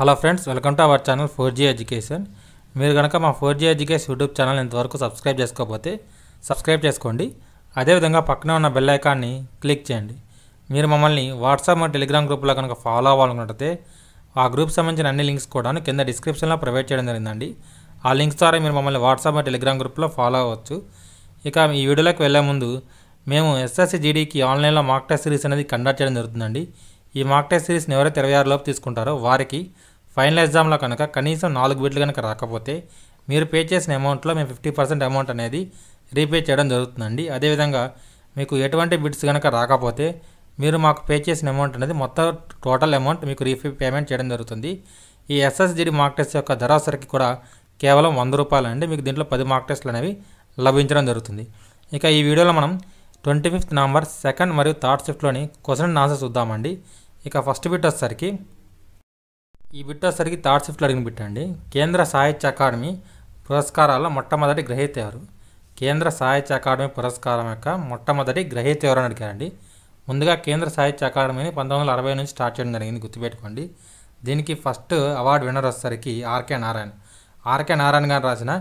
hello friends welcome to our channel four G education మీరు కనుక మా four G education YouTube channel ఇంతవరకు subscribe చేసుకోకపోతే సబ్స్క్రైబ్ చేసుకోండి అదేవిధంగా పక్కనే ఉన్న బెల్ ఐకాన్ని క్లిక్ చేయండి మీరు మమ్మల్ని వాట్సాప్ మరియు టెలిగ్రామ్ గ్రూప్లో కనుక ఫాలో అవ్వాలనుకుంటే ఆ గ్రూప్ సంబంధించిన అన్ని లింక్స్ కూడా కింద డిస్క్రిప్షన్లో ప్రొవైడ్ చేయడం జరిగిందండి ఆ లింక్స్ ద్వారా మీరు మమ్మల్ని వాట్సాప్ మరియు టెలిగ్రామ్ గ్రూప్లో ఫాలో అవ్వచ్చు ఇక ఈ వీడియోలోకి వెళ్ళే ముందు మేము ఎస్ఎస్సీ జీడీకి ఆన్లైన్లో మాక్ టెస్ట్ సిరీస్ అనేది కండక్ట్ చేయడం జరుగుతుందండి ఈ మాక్ టెస్ట్ సిరీస్ని ఎవరైతే ఇరవై ఆరులోపు తీసుకుంటారో వారికి ఫైనల్ ఎగ్జామ్లో కనుక కనీసం నాలుగు బిడ్లు కనుక రాకపోతే మీరు పే చేసిన అమౌంట్లో మేము ఫిఫ్టీ పర్సెంట్ అమౌంట్ అనేది రీపే చేయడం జరుగుతుందండి అదేవిధంగా మీకు ఎటువంటి బిడ్స్ కనుక రాకపోతే మీరు మాకు పే చేసిన అమౌంట్ అనేది మొత్తం టోటల్ అమౌంట్ మీకు రీఫీ పేమెంట్ చేయడం జరుగుతుంది ఈ ఎస్ఎస్జిడి మార్క్ టెస్ట్ యొక్క ధరాసరికి కూడా కేవలం వంద రూపాయలు అండి మీకు దీంట్లో పది మార్క్ టెస్ట్లు అనేవి లభించడం జరుగుతుంది ఇక ఈ వీడియోలో మనం ట్వంటీ ఫిఫ్త్ నవంబర్ సెకండ్ మరియు థర్డ్ షిఫ్ట్లోని క్వశ్చన్ ఆన్సర్ చూద్దామండి ఇక ఫస్ట్ బిట్ వచ్చేసరికి ఈ బిట్ థర్డ్ షిఫ్ట్లో అడిగిన బిట్ట అండి కేంద్ర సాహిత్య అకాడమీ పురస్కారాల్లో మొట్టమొదటి గ్రహీత ఎవరు కేంద్ర సాహిత్య అకాడమీ పురస్కారం యొక్క మొట్టమొదటి గ్రహీత ఎవరు అని అడిగారండి ముందుగా కేంద్ర సాహిత్య అకాడమీని పంతొమ్మిది వందల అరవై నుంచి స్టార్ట్ చేయడం జరిగింది గుర్తుపెట్టుకోండి దీనికి ఫస్ట్ అవార్డు విన్నర్ వచ్చేసరికి ఆర్కే నారాయణ ఆర్కే నారాయణ గారు రాసిన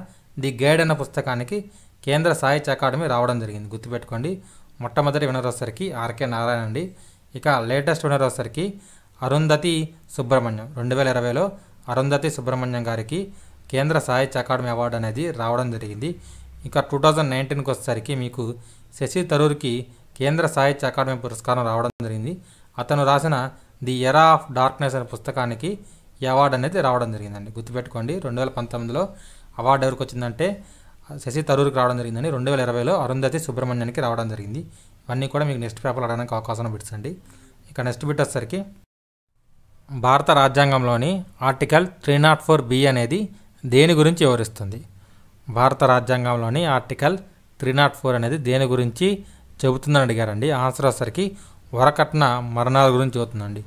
ది గైడ్ అన్న పుస్తకానికి కేంద్ర సాహిత్య అకాడమీ రావడం జరిగింది గుర్తుపెట్టుకోండి మొట్టమొదటి వినర్ వచ్చేసరికి ఆర్కే నారాయణ అండి ఇక లేటెస్ట్ వినర్ వచ్చేసరికి అరుంధతి సుబ్రహ్మణ్యం రెండు వేల ఇరవైలో అరుంధతి సుబ్రహ్మణ్యం గారికి కేంద్ర సాహిత్య అకాడమీ అవార్డు అనేది రావడం జరిగింది ఇంకా టూ థౌజండ్ నైన్టీన్కి వచ్చేసరికి మీకు శశి తరూర్కి కేంద్ర సాహిత్య అకాడమీ పురస్కారం రావడం జరిగింది అతను రాసిన ది ఎరా ఆఫ్ డార్క్నెస్ అనే పుస్తకానికి ఈ అవార్డు అనేది రావడం జరిగిందండి గుర్తుపెట్టుకోండి రెండు వేల పంతొమ్మిదిలో అవార్డు ఎవరికి వచ్చిందంటే శశి తరూర్కి రావడం జరిగిందని రెండు వేల ఇరవైలో అరుంధతి సుబ్రహ్మణ్యానికి రావడం జరిగింది ఇవన్నీ కూడా మీకు నెక్స్ట్ పేపర్లు అడగడానికి అవకాశం పెట్టండి ఇక నెక్స్ట్ పెట్టేసరికి వచ్చేసరికి భారత రాజ్యాంగంలోని article three nought four B అనేది దేని గురించి వివరిస్తుంది భారత రాజ్యాంగంలోని ఆర్టికల్ త్రీ నాట్ ఫోర్ అనేది దేని గురించి చెబుతుందని అడిగారండి ఆన్సర్ వచ్చేసరికి వరకట్న మరణాల గురించి అవుతుందండి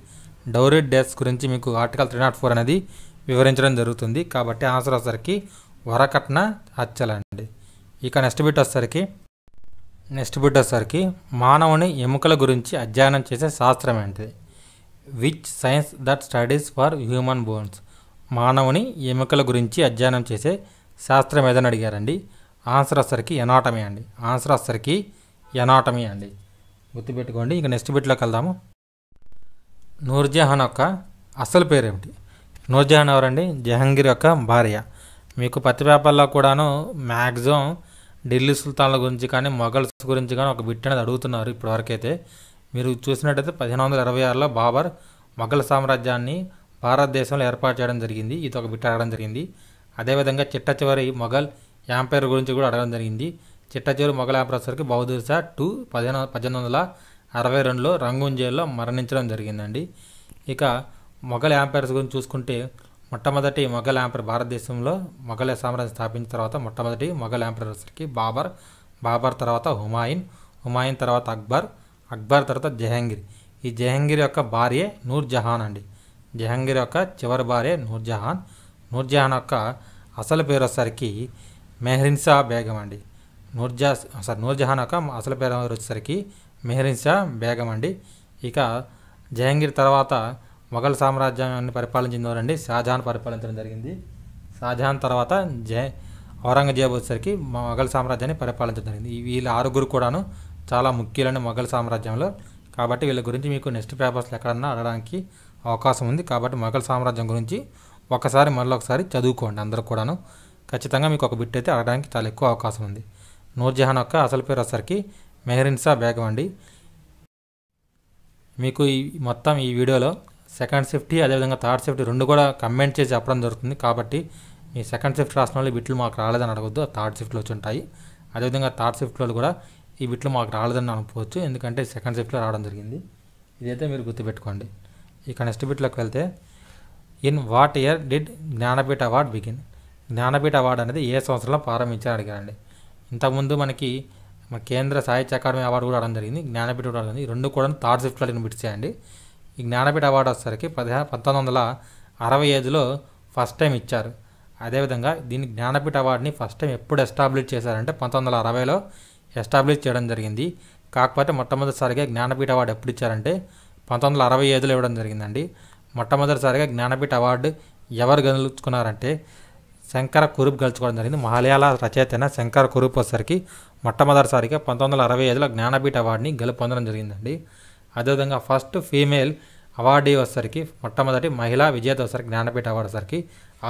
డౌరీ డెత్స్ గురించి మీకు ఆర్టికల్ త్రీ నాట్ ఫోర్ అనేది వివరించడం జరుగుతుంది కాబట్టి ఆన్సర్ వచ్చేసరికి వరకట్న హత్యలండి ఇక నెక్స్ట్ బిట్ వచ్చేసరికి నెక్స్ట్ బిట్ వచ్చేసరికి మానవుని ఎముకల గురించి అధ్యయనం చేసే శాస్త్రం ఏంటిది which science that studies for human bones మానవుని ఎముకల గురించి అధ్యయనం చేసే శాస్త్రం ఏదని అడిగారండి ఆన్సర్ వస్తరికి ఎనాటమీ అండి ఆన్సర్ వస్తరికి ఎనాటమీ అండి గుర్తుపెట్టుకోండి ఇక నెక్స్ట్ బిట్లోకి వెళ్దాము నూర్జహాన్ యొక్క అసలు పేరేమిటి నూర్జహాన్ ఎవరండి జహంగీర్ యొక్క భార్య మీకు పత్తి పేపర్లో కూడాను మ్యాక్సిమం ఢిల్లీ సుల్తాన్ల గురించి కానీ మొఘల్స్ గురించి కానీ ఒక బిట్ అనేది అడుగుతున్నారు ఇప్పటివరకైతే మీరు చూసినట్టయితే పదిహేను వందల ఇరవై ఆరులో బాబర్ మొఘల్ సామ్రాజ్యాన్ని భారతదేశంలో ఏర్పాటు చేయడం జరిగింది ఇది ఒక బిట్ట అడగడం జరిగింది అదేవిధంగా చిట్ట చివరి మొఘల్ యాంపైర్ గురించి కూడా అడగడం జరిగింది చిట్ట చివరి మొఘల్ యాంపైర్సర్కి బహదూర్ షా టూ పదిహేను పద్దెనిమిది వందల అరవై రెండులో రంగూన్ జైల్లో మరణించడం జరిగిందండి ఇక మొఘల్ యాంపైర్స్ గురించి చూసుకుంటే మొట్టమొదటి మొఘల్ యాంపైర్ భారతదేశంలో మొఘల్ సామ్రాజ్యం స్థాపించిన తర్వాత మొట్టమొదటి మొఘల్ యాంపైర్స్కి బాబర్ బాబర్ తర్వాత హుమాయిన్ హుమాయిన్ తర్వాత అక్బర్ అక్బర్ తర్వాత జహాంగీర్ ఈ జహాంగీర్ యొక్క భార్య నూర్జహాన్ అండి జహాంగీర్ యొక్క చివరి భార్య నూర్జహాన్ నూర్జహాన్ యొక్క అసలు పేరు వచ్చేసరికి మెహరిన్సా బేగం అండి నూర్జా సారీ నూర్జహాన్ యొక్క అసలు పేరు వచ్చేసరికి మెహరిన్సా బేగం అండి ఇక జహాంగీర్ తర్వాత మొఘల్ సామ్రాజ్యాన్ని పరిపాలించిన వారండి షాజహాన్ పరిపాలించడం జరిగింది షాజహాన్ తర్వాత జ ఔరంగజేబు వచ్చేసరికి మొఘల్ సామ్రాజ్యాన్ని పరిపాలించడం జరిగింది వీళ్ళ ఆరుగురు కూడాను చాలా ముఖ్యులని మొఘల్ సామ్రాజ్యంలో కాబట్టి వీళ్ళ గురించి మీకు నెక్స్ట్ పేపర్స్లో ఎక్కడన్నా అడగడానికి అవకాశం ఉంది కాబట్టి మొఘల్ సామ్రాజ్యం గురించి ఒకసారి మరొకసారి చదువుకోండి అందరూ కూడాను ఖచ్చితంగా మీకు ఒక బిట్ అయితే అడగడానికి చాలా ఎక్కువ అవకాశం ఉంది నూర్జహాన్ యొక్క అసలు పేరు వచ్చేసరికి మెహరిన్సా బేగం అండి మీకు ఈ మొత్తం ఈ వీడియోలో సెకండ్ షిఫ్ట్ అదేవిధంగా థర్డ్ సేఫ్టీ రెండు కూడా కమెంట్ చేసి చెప్పడం జరుగుతుంది కాబట్టి మీ సెకండ్ షిఫ్ట్ రాసిన వాళ్ళు బిట్లు మాకు రాలేదని అడగద్దు థర్డ్ షిఫ్ట్లో వచ్చి ఉంటాయి అదేవిధంగా థర్డ్ షిఫ్ట్లో కూడా ఈ బిట్లో మాకు రాలేదని అనుకోవచ్చు ఎందుకంటే సెకండ్ షిఫ్ట్లో రావడం జరిగింది ఇదైతే మీరు గుర్తుపెట్టుకోండి ఇక నెక్స్ట్ బిట్లోకి వెళ్తే in what year did Jnanpith award begin Jnanpith award అనేది ఏ సంవత్సరంలో ప్రారంభించారు అడిగారండి ఇంతకుముందు మనకి మన కేంద్ర సాహిత్య అకాడమీ అవార్డు కూడా రావడం జరిగింది జ్ఞానపీఠ కూడా జరిగింది రెండు కూడా థర్డ్ షిఫ్ట్లో నేను బిట్సేయండి ఈ జ్ఞానపీఠ అవార్డు వచ్చేసరికి పదిహేను పంతొమ్మిది వందల అరవై ఐదులో ఫస్ట్ టైం ఇచ్చారు అదేవిధంగా దీని జ్ఞానపీఠ అవార్డుని ఫస్ట్ టైం ఎప్పుడు ఎస్టాబ్లిష్ చేశారంటే పంతొమ్మిది వందల అరవైలో ఎస్టాబ్లిష్ చేయడం జరిగింది కాకపోతే మొట్టమొదటిసారిగా జ్ఞానపీఠ అవార్డు ఎప్పుడు ఇచ్చారంటే పంతొమ్మిది వందల అరవై ఐదులో ఇవ్వడం జరిగిందండి మొట్టమొదటిసారిగా జ్ఞానపీఠ అవార్డు ఎవరు గెలుచుకున్నారంటే శంకర కురూప్ గెలుచుకోవడం జరిగింది మహాలయాల రచయిత శంకర కురూప్ వచ్చేసరికి మొట్టమొదటిసారిగా పంతొమ్మిది వందల అరవై ఐదులో జ్ఞానపీఠ అవార్డుని గెలుపొందడం జరిగిందండి అదేవిధంగా ఫస్ట్ ఫీమేల్ అవార్డీ వచ్చేసరికి మొట్టమొదటి మహిళా విజేత వచ్చేసరికి జ్ఞానపీఠ అవార్డు వచ్చేసరికి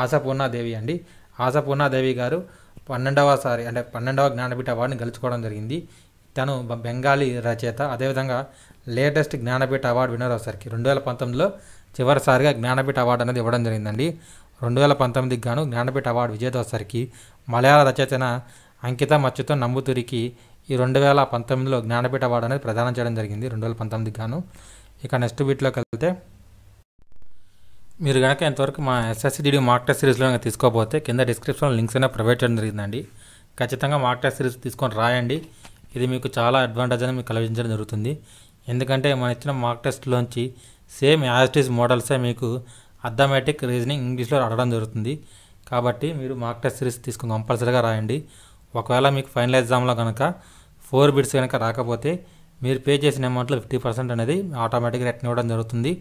ఆశాపూర్ణాదేవి అండి ఆశపూర్ణాదేవి గారు పన్నెండవసారి అంటే పన్నెండవ జ్ఞానపీఠ అవార్డుని గెలుచుకోవడం జరిగింది తను బెంగాలీ రచయిత అదేవిధంగా లేటెస్ట్ జ్ఞానపీఠ అవార్డు విన్నర్ ఒకసారికి రెండు వేల పంతొమ్మిదిలో చివరిసారిగా జ్ఞానపీఠ అవార్డు అనేది ఇవ్వడం జరిగిందండి రెండు వేల పంతొమ్మిదికి గాను జ్ఞానపీఠ అవార్డు విజేతోసరికి మలయాళ రచయితన అంకిత మచ్చుతో నంబుతురికి ఈ రెండు వేల పంతొమ్మిదిలో జ్ఞానపీఠ అవార్డు అనేది ప్రదానం చేయడం జరిగింది రెండు వేల పంతొమ్మిదికి గాను ఇక నెక్స్ట్ వీటిలోకి వెళ్తే మీరు కనుక ఇంతవరకు మా ఎస్ఎస్సిడి మార్క్ టెస్ట్ సిరీస్లో కనుక తీసుకోకపోతే కింద డిస్క్రిప్షన్లో లింక్స్ అయినా ప్రొవైడ్ చేయడం జరిగిందండి ఖచ్చితంగా మార్క్ టెస్ట్ సిరీస్ తీసుకొని రాయండి ఇది మీకు చాలా అడ్వాంటేజ్ అని మీకు కలిగించడం జరుగుతుంది ఎందుకంటే మనం ఇచ్చిన మార్క్ టెస్ట్లోంచి సేమ్ యాజిటీస్ మోడల్సే మీకు అథమెటిక్ రీజనింగ్ ఇంగ్లీష్లో అడగడం జరుగుతుంది కాబట్టి మీరు మార్క్ టెస్ట్ సిరీస్ తీసుకుని కంపల్సరీగా రాయండి ఒకవేళ మీకు ఫైనల్ ఎగ్జామ్లో కనుక ఫోర్ బిట్స్ కనుక రాకపోతే మీరు పే చేసిన అమౌంట్లో ఫిఫ్టీ పర్సెంట్ అనేది ఆటోమేటిక్గా రిటర్న్ ఇవ్వడం జరుగుతుంది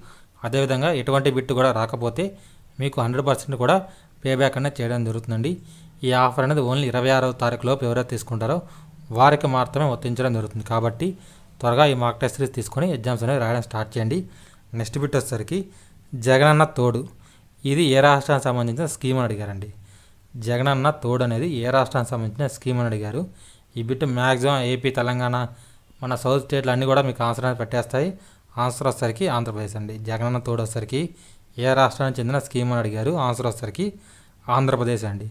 అదేవిధంగా ఎటువంటి బిట్ కూడా రాకపోతే మీకు హండ్రెడ్ పర్సెంట్ కూడా పేబ్యాక్ అనేది చేయడం జరుగుతుందండి ఈ ఆఫర్ అనేది ఓన్లీ ఇరవై ఆరవ తారీఖు లోపు ఎవరైతే తీసుకుంటారో వారికి మాత్రమే వర్తించడం జరుగుతుంది కాబట్టి త్వరగా ఈ మార్క్ టెస్ట్ సిరీస్ తీసుకొని ఎగ్జామ్స్ అనేవి రాయడం స్టార్ట్ చేయండి నెక్స్ట్ బిట్ వచ్చేసరికి జగనన్న తోడు ఇది ఏ రాష్ట్రానికి సంబంధించిన స్కీమ్ అని అడిగారండి జగనన్న తోడు అనేది ఏ రాష్ట్రానికి సంబంధించిన స్కీమ్ అని అడిగారు ఈ బిట్ మ్యాక్సిమం ఏపీ తెలంగాణ మన సౌత్ స్టేట్లు అన్నీ కూడా మీకు ఆన్సర్ అనేది పెట్టేస్తాయి ఆన్సర్ వచ్చేసరికి ఆంధ్రప్రదేశ్ అండి జగనన్న తోడు వచ్చేసరికి ఏ రాష్ట్రానికి చెందిన స్కీమ్ అని అడిగారు ఆన్సర్ వచ్చేసరికి ఆంధ్రప్రదేశ్ అండి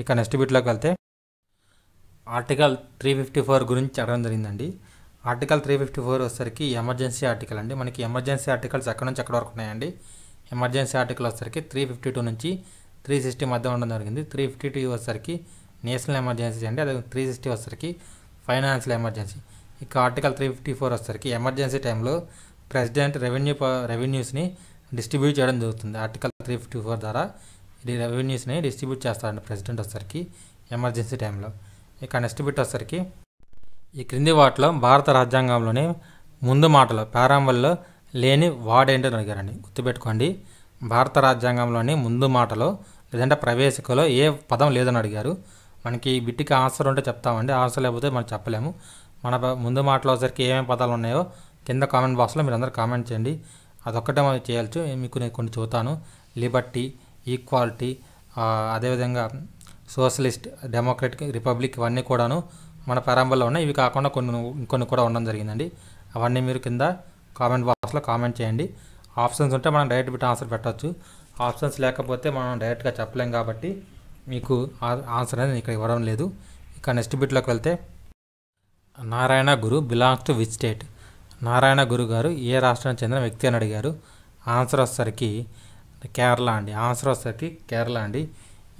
ఇక నెక్స్ట్ బిట్లోకి వెళ్తే ఆర్టికల్ త్రీ ఫిఫ్టీ ఫోర్ గురించి అడగడం జరిగిందండి ఆర్టికల్ త్రీ ఫిఫ్టీ ఫోర్ వచ్చేసరికి ఎమర్జెన్సీ ఆర్టికల్ అండి మనకి ఎమర్జెన్సీ ఆర్టికల్స్ ఎక్కడ నుంచి ఎక్కడ వరకు ఉన్నాయండి ఎమర్జెన్సీ ఆర్టికల్ వచ్చేసరికి త్రీ ఫిఫ్టీ టూ నుంచి త్రీ సిక్స్టీ మధ్య ఉండడం జరిగింది త్రీ ఫిఫ్టీ టూ వచ్చేసరికి నేషనల్ ఎమర్జెన్సీ అండి అదే త్రీ సిక్స్టీ వచ్చేసరికి ఫైనాన్షియల్ ఎమర్జెన్సీ ఇక ఆర్టికల్ త్రీ ఫిఫ్టీ ఫోర్ వచ్చేసరికి ఎమర్జెన్సీ టైంలో ప్రెసిడెంట్ రెవెన్యూ రెవెన్యూస్ని డిస్ట్రిబ్యూట్ చేయడం జరుగుతుంది ఆర్టికల్ త్రీ ఫిఫ్టీ ఫోర్ ద్వారా ఇది రెవెన్యూస్ని డిస్ట్రిబ్యూట్ చేస్తారండి ప్రెసిడెంట్ వచ్చేసరికి ఎమర్జెన్సీ టైంలో ఇక నెక్స్ట్ బిట్ వచ్చేసరికి ఈ క్రింది వాటిలో భారత రాజ్యాంగంలోని ముందు మాటలు ప్రారంభంలో లేని వాడేంటో అడిగారండి గుర్తుపెట్టుకోండి భారత రాజ్యాంగంలోని ముందు మాటలో లేదంటే ప్రవేశికలో ఏ పదం లేదని అడిగారు మనకి బిట్టికి ఆన్సర్ ఉంటే చెప్తామండి ఆన్సర్ లేకపోతే మనం చెప్పలేము మన ముందు మాటలో వచ్చరికి ఏమేమి పదాలు ఉన్నాయో కింద కామెంట్ బాక్స్లో మీరు అందరూ కామెంట్ చేయండి అదొక్కటే మనం చేయొచ్చు మీకు నేను కొన్ని చూతాను లిబర్టీ ఈక్వాలిటీ అదేవిధంగా సోషలిస్ట్ డెమోక్రటిక్ రిపబ్లిక్ ఇవన్నీ కూడాను మన ప్రారంభంలో ఉన్నాయి ఇవి కాకుండా కొన్ని ఇంకొన్ని కూడా ఉండడం జరిగిందండి అవన్నీ మీరు కింద కామెంట్ బాక్స్లో కామెంట్ చేయండి ఆప్షన్స్ ఉంటే మనం డైరెక్ట్ బిట్ ఆన్సర్ పెట్టవచ్చు ఆప్షన్స్ లేకపోతే మనం డైరెక్ట్గా చెప్పలేం కాబట్టి మీకు ఆన్సర్ అనేది ఇక్కడ ఇవ్వడం లేదు ఇక నెక్స్ట్ బిట్లోకి వెళ్తే Narayana Guru belongs to which state Narayana Guru గారు ఏ రాష్ట్రానికి చెందిన వ్యక్తి అని అడిగారు ఆన్సర్ వచ్చేసరికి కేరళ అండి ఆన్సర్ వచ్చేసరికి కేరళ అండి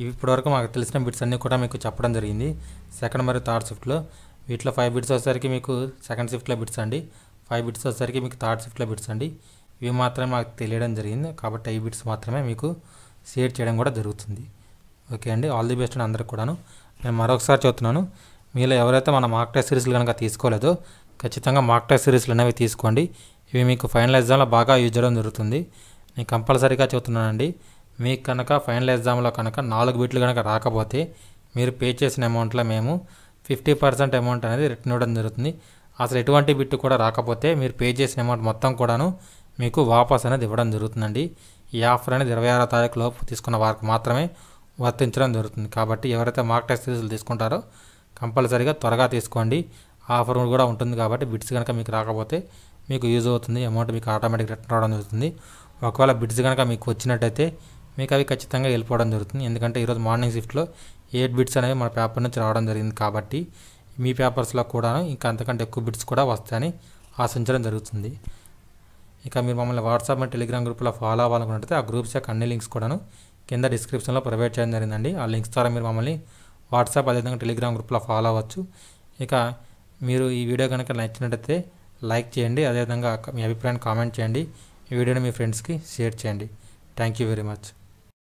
ఇప్పటివరకు మాకు తెలిసిన బిట్స్ అన్నీ కూడా మీకు చెప్పడం జరిగింది సెకండ్ మరియు థర్డ్ షిఫ్ట్లో వీటిలో ఫైవ్ బిట్స్ వచ్చేసరికి మీకు సెకండ్ షిఫ్ట్లో బిట్స్ అండి ఫైవ్ బిట్స్ వచ్చేసరికి మీకు థర్డ్ షిఫ్ట్లో బిట్స్ అండి ఇవి మాత్రమే మాకు తెలియడం జరిగింది కాబట్టి ఈ బిట్స్ మాత్రమే మీకు షేర్ చేయడం కూడా జరుగుతుంది ఓకే అండి ఆల్ ది బెస్ట్ అని అందరికి కూడాను నేను మరొకసారి చెప్తున్నాను మీలో ఎవరైతే మన మార్క్ టెస్ట్ సిరీస్లు కనుక తీసుకోలేదో ఖచ్చితంగా మాక్ టెస్ట్ సిరీస్లు అనేవి తీసుకోండి ఇవి మీకు ఫైనల్ ఎగ్జామ్లో బాగా యూజ్ చేయడం జరుగుతుంది నేను కంపల్సరీగా చెబుతున్నానండి మీకు కనుక ఫైనల్ ఎగ్జామ్లో కనుక నాలుగు బిట్లు కనుక రాకపోతే మీరు పే చేసిన అమౌంట్లో మేము ఫిఫ్టీ పర్సెంట్ అమౌంట్ అనేది రిటర్న్ ఇవ్వడం జరుగుతుంది అసలు ఎటువంటి బిట్టు కూడా రాకపోతే మీరు పే చేసిన అమౌంట్ మొత్తం కూడాను మీకు వాపస్ అనేది ఇవ్వడం జరుగుతుందండి ఈ ఆఫర్ అనేది ఇరవై ఆరో తారీఖు లోపు తీసుకున్న వారికి మాత్రమే వర్తించడం జరుగుతుంది కాబట్టి ఎవరైతే మార్క్ టెస్ట్ సిరీస్లు తీసుకుంటారో కంపల్సరీగా త్వరగా తీసుకోండి ఆఫర్ కూడా ఉంటుంది కాబట్టి బిడ్స్ కనుక మీకు రాకపోతే మీకు యూజ్ అవుతుంది అమౌంట్ మీకు ఆటోమేటిక్ రిటర్న్ రావడం జరుగుతుంది ఒకవేళ బిడ్స్ కనుక మీకు వచ్చినట్టయితే మీకు అవి ఖచ్చితంగా వెళ్ళిపోవడం జరుగుతుంది ఎందుకంటే ఈరోజు మార్నింగ్ షిఫ్ట్లో ఎయిట్ బిట్స్ అనేవి మన పేపర్ నుంచి రావడం జరిగింది కాబట్టి మీ పేపర్స్లో కూడా ఇంకా అంతకంటే ఎక్కువ బిట్స్ కూడా వస్తాయని ఆశించడం జరుగుతుంది ఇక మీరు మమ్మల్ని వాట్సాప్ మరియు టెలిగ్రామ్ గ్రూప్లో ఫాలో అవ్వాలనుకుంటే ఆ గ్రూప్స్ యొక్క అన్ని లింక్స్ కూడాను కింద డిస్క్రిప్షన్లో ప్రొవైడ్ చేయడం జరిగిందండి ఆ లింక్స్ ద్వారా మీరు మమ్మల్ని వాట్సాప్ అదేవిధంగా టెలిగ్రామ్ గ్రూప్లో ఫాలో అవ్వచ్చు ఇక మీరు ఈ వీడియో కనుక నచ్చినట్టయితే లైక్ చేయండి అదేవిధంగా మీ అభిప్రాయాన్ని కామెంట్ చేయండి ఈ వీడియోని మీ ఫ్రెండ్స్కి షేర్ చేయండి థ్యాంక్ యూ వెరీ మచ్